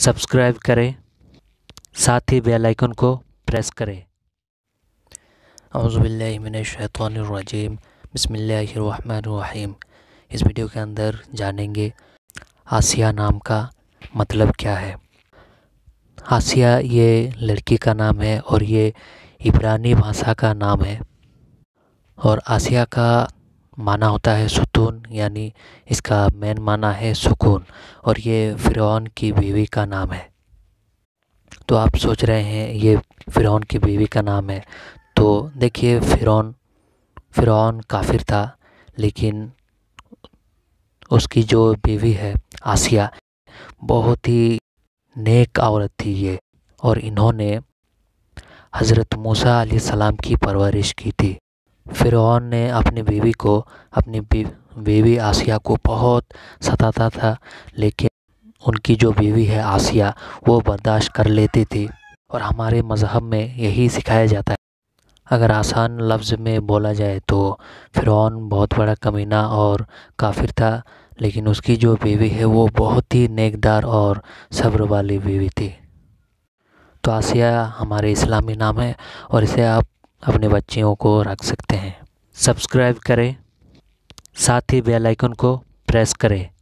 subscribe کریں ساتھ ہی icon کو پریس کریں اعوذ باللہ من الشیطان الرجیم بسم اللہ الرحمن الرحیم اس ویڈیو کے اندر جانیں گے آسیہ نام کا مطلب کیا ہے آسیہ یہ لڑکی کا نام ہے اور یہ عبرانی بھانسا کا نام ہے اور آسیہ کا معنی ہوتا ہے ستون یعنی اس کا مین معنی ہے سکون اور یہ فرعون کی بیوی کا نام ہے تو آپ سوچ رہے ہیں یہ فرعون کی بیوی کا نام ہے تو دیکھیے فرعون فرعون کافر تھا لیکن اس کی جو بیوی ہے آسیہ بہت ہی نیک عورت تھی یہ اور انہوں نے حضرت موسیٰ علیہ السلام کی پرورش کی تھی فرعون نے اپنی بیوی کو اپنی بیوی آسیہ کو بہت ستاتا تھا لیکن ان کی جو بیوی ہے آسیہ وہ برداشت کر لیتی تھی اور ہمارے مذہب میں یہی سکھایا جاتا ہے اگر آسان لفظ میں بولا جائے تو فرعون بہت بڑا کمینہ اور کافر تھا لیکن اس کی جو بیوی ہے وہ بہت ہی نیک دار اور صبر والی بیوی تھی تو آسیہ ہمارے اسلامی نام ہے اور اسے آپ اپنے بچیوں کو رکھ سکتے ہیں سبسکرائب کریں ساتھ ہی بیل آئیکن کو پریس کریں